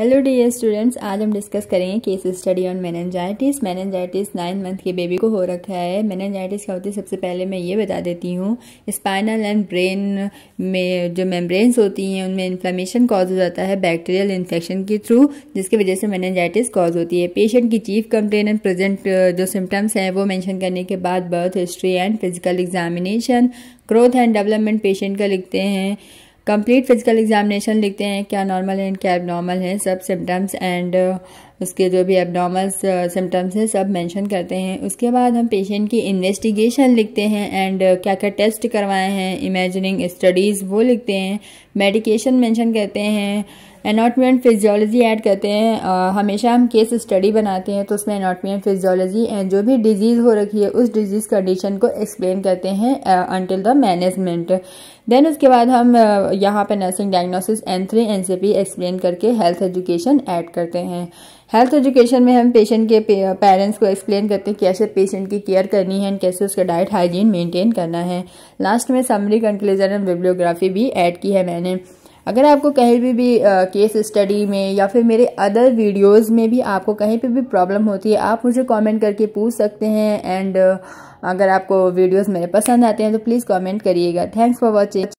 hello dear students आज हम discuss करेंगे case study on meningitis meningitis nine month के बेबी को हो रखा है मैनेजाइटिस क्या होती है सबसे पहले मैं ये बता देती हूँ स्पाइनल एंड ब्रेन में जो मेम्ब्रेन्स होती हैं उनमें इन्फ्लामेशन कॉज हो जाता है बैक्टीरियल इन्फेक्शन के थ्रू जिसकी वजह से मैनजाइटिस कॉज होती है पेशेंट की चीफ कंप्लेन एंड प्रेजेंट जो सिम्टम्स हैं वो मैंशन करने के बाद birth history and physical examination growth and development patient का लिखते हैं कंप्लीट फिजिकल एग्जामिनेशन लिखते हैं क्या नॉर्मल है क्या एबनॉर्मल है सब सिम्टम्स एंड uh, उसके जो भी एबनॉर्मल सिम्टम्स uh, हैं सब मेंशन करते हैं उसके बाद हम पेशेंट की इन्वेस्टिगेशन लिखते हैं एंड uh, क्या क्या टेस्ट करवाए हैं इमेजिनिंग स्टडीज़ वो लिखते हैं मेडिकेशन मेंशन करते हैं एनाटमी एंड फिजियोलॉजी ऐड करते हैं आ, हमेशा हम केस स्टडी बनाते हैं तो उसमें एनाटमी एंड फिजियोलॉजी एंड जो भी डिजीज़ हो रखी है उस डिजीज़ कंडीशन को एक्सप्लेन करते हैं अंटिल द मैनेजमेंट देन उसके बाद हम यहाँ पर nursing diagnosis and three N explain करके हेल्थ एजुकेशन ऐड करते हैं हेल्थ एजुकेशन में हम पेशेंट के पेरेंट्स को एक्सप्लेन करते हैं कैसे पेशेंट की केयर करनी है एंड कैसे उसका डाइट हाइजीन मेंटेन करना है लास्ट में समरी कंक्लूजन एंड बिब्लियोग्राफी भी ऐड की है मैंने अगर आपको कहीं भी भी केस स्टडी में या फिर मेरे अदर वीडियोस में भी आपको कहीं पे भी प्रॉब्लम होती है आप मुझे कमेंट करके पूछ सकते हैं एंड अगर आपको वीडियोस मेरे पसंद आते हैं तो प्लीज़ कमेंट करिएगा थैंक्स फॉर वॉचिंग